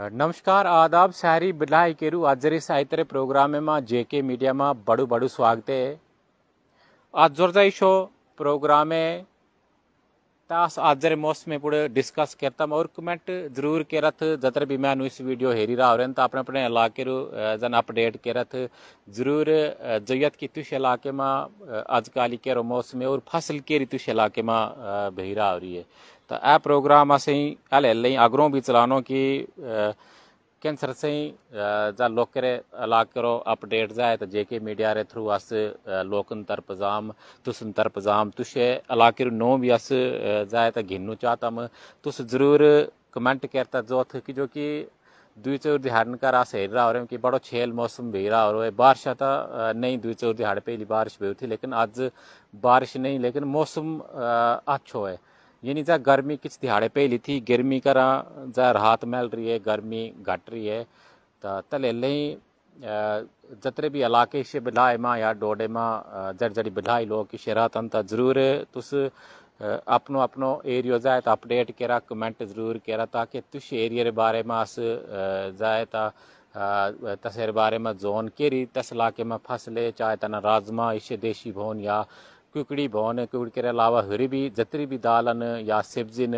નમસ્કાર આદાબ સારી બધાય કેરું આજરી સાહિત્ય પ્રોગ્રામમાં જે કે મીડિયામાં બડું બડું સ્વાગત હે આજોરજાઈ શો પ્રોગ્રામે तास आजर मौसम पुढ़ डिस्कस करता और कमेंट जरूर करत जतर भी मैं इस वीडियो हेरी रहा और अपने अपने इलाके रू जन अपडेट करत जरूर जयत की तुष इलाके में अजकाल केरो मौसम और फसल केरी तुष इलाके में भेरा हो रही है तो यह प्रोग्राम असें हल हल अगरों भी चलाना कि आ, से ही जा लोकर इलाकरो अपडेट जाए तो जेके मीडिया रे थ्रू अस लोकन तरपजाम तरफ तरपजाम तुशे इलाके नो भी अस जाए तो घिन्नू चाहता तुस ज़रूर कमेंट करता जो थ कि जो कि दुई चौर दिहाड़न का रास हेर रहा हो कि बड़ो छेल मौसम भी रहा हो बारिश आता तो, नहीं दुई चौर दिहाड़ पहली बारिश भी हुई थी लेकिन आज बारिश नहीं लेकिन मौसम अच्छो है यानी जा गर्मी किस दिहाड़े पे ली थी गर्मी करा रहा जा राहत मिल रही है गर्मी घट रही है तो तल ही जतरे भी इलाके से बिलाए माँ या डोडे जड़ जड़ी बिलाई लोग की शरातन तो ज़रूर तुस अपनो अपनो एरियो जाए तो अपडेट करा कमेंट ज़रूर करा ताकि तुस एरिया के बारे में अस जाए तो तसेर बारे में जोन केरी तस इलाके में फसले चाहे तना राजमा इसे देशी भोन या कुकड़ी भवन कुकड़ी के अलावा हरी भी जतरी भी दालन या सब्जिन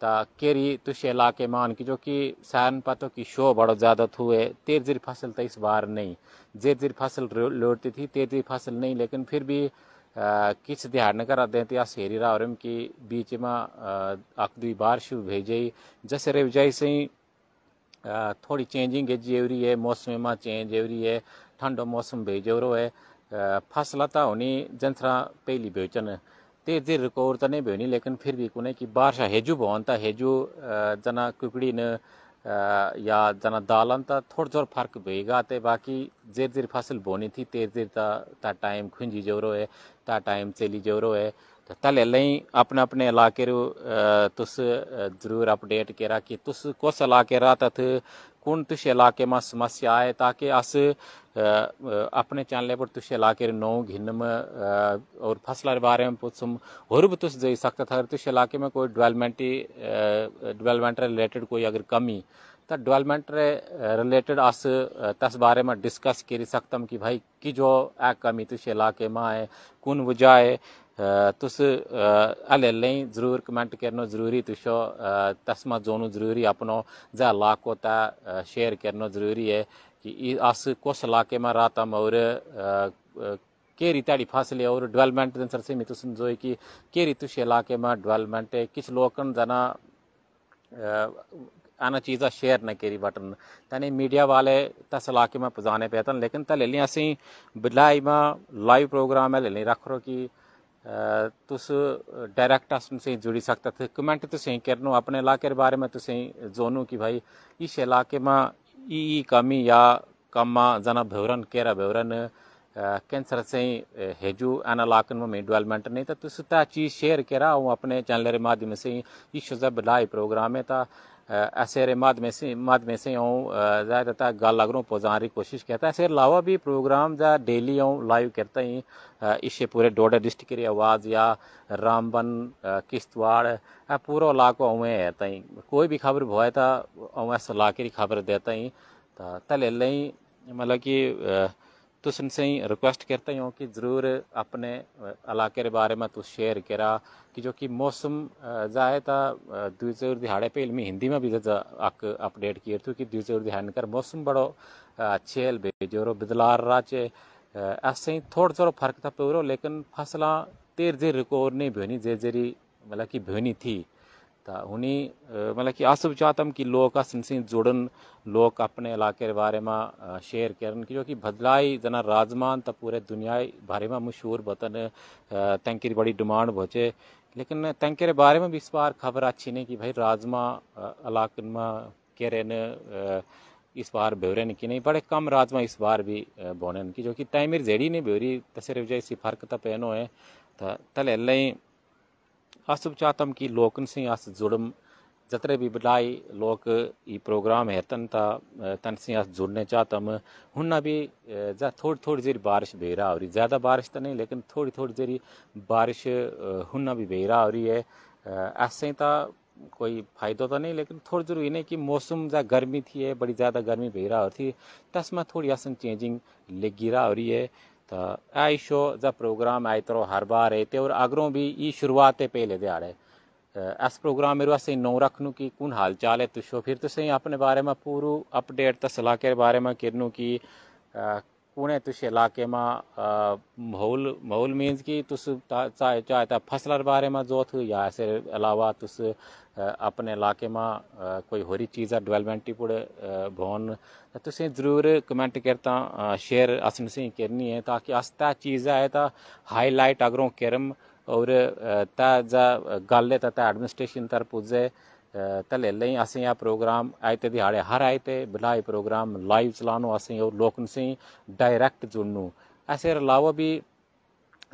ता केरी तुष इलाके में आन की जो कि सहन पातों की शो बड़ो ज़्यादा हुए तेर जीर फसल तो इस बार नहीं जेर जीर फसल लौटती थी तेर जीर फसल नहीं लेकिन फिर भी किस ध्यान कर दें तो या शेरी रावरम की बीच में दुई बार बारिश भेजई जैसे रेवजाई से थोड़ी चेंजिंग है जेवरी है मौसम में चेंज एवरी है ठंडो मौसम भेजे रो है फसल त हुने जन्थ्रा पेली भेउचन ते जे रिकवर तो नहीं भेउनी लेकिन फिर भी कुनै कि बार्सा हेजु भवन त हेजु जना कुकडी न या जना दालन त थोड़ जोर फर्क भेगा ते बाकी जेर जेर फसल बोनी थी तेर जेर ता टाइम खुंजी जोरो है ता टाइम चली जोरो है तो तले लई अपने अपने इलाके रू तुस जरूर अपडेट केरा कि तुस कौस इलाके रा तथ कुन तुस इलाके में समस्या आए ताकि अस अपने चैनल पर तुस इलाके नौ घिनम और फसल के बारे में पुछम और भी तुस दे सकते अगर तुस इलाके में कोई डेवलपमेंट डेवलपमेंट रिलेटेड कोई अगर कमी तो डेवलपमेंट रिलेटेड अस तस बारे में डिस्कस कर सकतम कि भाई कि जो है कमी तुस इलाके में आए कुन वजह है तुस हल्ले लेई जरूर कमेंट करनो जरूरी तुशो तस्मा जोनू जरूरी अपनो जै लाको ता शेयर करनो जरूरी है कि अस कुस इलाके में रहता और केरी ताड़ी फासले और डेवलपमेंट सर से मित्र जो कि केरी तुश इलाके में डेवलपमेंट है किस लोकन जना आना चीज़ा शेयर न केरी बटन तने मीडिया वाले तस इलाके में पजाने पे लेकिन तले असी बिलाई में लाइव प्रोग्राम है ले रख रो कि तुस डायरैक्ट अस जुड़ी सकते ते कमेंट तुसें करनो अपने इलाके बारे में तुसें जोनो कि भाई इस इलाके में ई कमी या कम जना ब्यौरन केरा ब्यौरन कैंसर से हेजू एन इलाकन में डेवलपमेंट नहीं तो तुस ता चीज़ शेयर करा और अपने चैनल के माध्यम से इस सब प्रोग्राम है ता असर माद से माद से ऐं ज़्यादातर गाल रहा पहुँचाने की कोशिश करता है इसके अलावा भी प्रोग्राम जा डेली हूँ लाइव करता ही इसे पूरे डोडा डिस्ट्रिक्ट की आवाज़ या रामबन किश्तवाड़ पूरा इलाको हमें रहता ही कोई भी खबर भोए तो ऐं इस इलाके की खबर देता ही तल मतलब कि तुसन से रिक्वेस्ट करता हो कि ज़रूर अपने इलाके के बारे में तू शेयर करा कि जो कि मौसम जाए तो दूसरे दिहाड़े पे इलमी हिंदी में भी अक अपडेट किए थे कि दूसरे दिहाड़े कर मौसम बड़ो अच्छे बेजोरो बदलार राचे ऐसे ही थोड़ा थोड़ा फर्क था पे लेकिन फसल तेर जेर रिकॉर्ड नहीं भोनी जे जेरी मतलब कि भोनी थी ता हुनी मतलब कि अस चाहतम कि लोग असन सिंह जुड़न लोग अपने इलाके के बारे में शेयर करन क्योंकि बदलाई जना राजमान तो पूरे दुनिया बारे में मशहूर बतन तैंकी बड़ी डिमांड बचे लेकिन तंके बारे में भी इस बार खबर अच्छी नहीं कि भाई राजमा इलाके में के रहने इस बार ब्यौरे कि नहीं बड़े कम राजमा इस बार भी बोनन कि जो कि टाइमिर जेड़ी नहीं ब्यौरी तो सिर्फ जैसी फर्क तो पहनो है तले ही अस चाहतम कि लोकन से अस जुड़म जतरे भी इलाही लोक ये प्रोग्राम हेरतनि ता तन से अस जुड़ने चाहतम हुन भी थोड़ी थोड़ी जेरी बारिश बेरा हो रही ज़्यादा बारिश तो नहीं लेकिन थोड़ी थोड़ी जेरी बारिश हुन भी बेरा हो रही है ऐसे तो कोई फायदा तो नहीं लेकिन थोड़ी जरूरी नहीं कि मौसम ज़्या गर्मी थी है बड़ी ज़्यादा गर्मी बेरा हो रही थी तस में थोड़ी असन चेंजिंग लगी रहा हो रही है त एशो ज़ा प्रोग्राम एतिरो हर बार है और अगरों भी ई शुरुआत पहले है इस प्रोग्राम मेरे वास्ते नौ रखनू की कौन हाल चाल है तुशो फिर तुसें अपने बारे में पूरू अपडेट तसला के बारे में किरनू की पुणे कुणें इलाके में माहौल माहौल मीन्स कि तुस चाहे चाहे तो फसल बारे में जो थो या ऐसे अलावा तुस अपने इलाके में कोई होरी चीज़ है डेवलपमेंट पर भोन तुसें जरूर कमेंट करता शेयर असन करनी है ताकि अस तै चीज़ है तो हाईलाइट अगरों करम और तै जा गल है तो एडमिनिस्ट्रेशन तरफ पुजे ਤਲੇ ਲਈ ਅਸੀਂ ਆ ਪ੍ਰੋਗਰਾਮ ਆਇਤੇ ਦਿਹਾੜੇ ਹਰ ਆਇਤੇ ਬਿਲਾਈ ਪ੍ਰੋਗਰਾਮ ਲਾਈਵ ਚਲਾਉਣੋ ਅਸੀਂ ਉਹ ਲੋਕਾਂ ਸੇ ਡਾਇਰੈਕਟ ਜੁੜਨੋ ਐਸੇ ਰਲਾਵਾ ਵੀ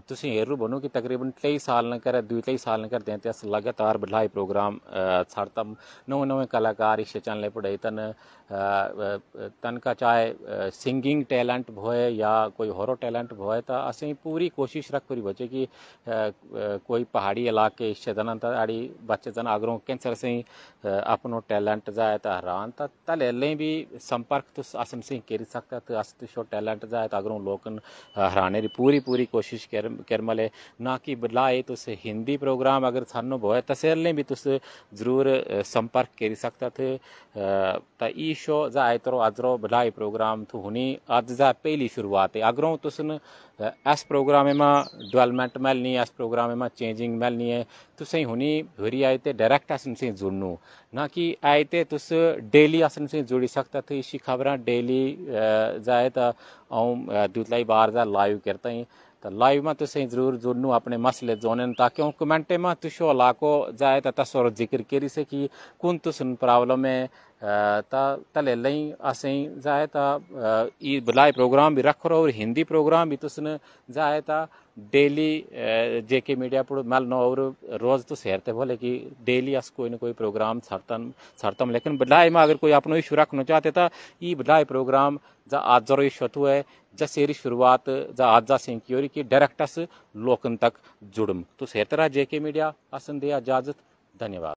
ਤੁਸੀਂ बनो कि तकरीबन तेई साल ਸਾਲ ਨਾ दुई तेई साल ਨਾ ਕਰ ਦੇਂਤੇ ਅਸ ਲਗਾਤਾਰ ਬਢਾਈ ਪ੍ਰੋਗਰਾਮ ਸਾਰਤਾ नवे ਨਵੇਂ ਕਲਾਕਾਰ ਇਸ ਚੈਨਲ ਪੜਾਈ तन का चाहे सिंगिंग टैलेंट भोए या कोई होरो टैलेंट भोए तो असें पूरी कोशिश रख पूरी बचे कि कोई पहाड़ी इलाके शदन अड़ी बच्चे जन अगरों कैंसर से अपनो टैलेंट जाए तो हैरान तो तले भी संपर्क तो असम से करी सकता तो अस तो टैलेंट जाए तो अगरों लोग हराने की पूरी पूरी कोशिश कर कैरमल है ना कि बदलाए तुस हिंदी प्रोग्राम अगर सानू बोए तसरले भी तुम ज़रूर संपर्क करी सकता थे तो ई शो जा एतिरो अदरो बदलाए प्रोग्राम थू हुनी अॼु जा पहली शुरुआत है अगरों तुसन एस प्रोग्राम में डेवलपमेंट मिलनी इस प्रोग्राम में चेंजिंग मिलनी है तुसें हुनी होरी आए ते डायरेक्ट असन से जुड़नू ना कि आए तो तुस डेली असन से जुड़ी सकता थे इसी खबर डेली जाए तो अं दूतलाई बार जा लाइव करता ही तो लाइव में तुसें ज़रूर जुड़नू अपने मसले जोननि ताकि उहो कमेंटे में तुशो लाको ज़ाए तो तसर ज़िक्र करी सकी कुन तुसन प्रॉब्लम है तले लई असें जाए प्रोग्राम भी रहा और हिंदी प्रोग्राम भी तुसन जाए ता डेली जेके मीडिया पर मल नो और रोज़ तो सहरते बोले कि डेली अस कोई ना कोई प्रोग्राम सरतन सरतम लेकिन भलाई में अगर कोई अपना इशू रखना चाहते था ई भलाई प्रोग्राम जा आज जरो इशू है जसेरी शुरुआत जा आज जा सिंक्योरी की डायरेक्ट अस लोकन तक जुड़म तो सहरते रहा जेके मीडिया असन दे इजाज़त धन्यवाद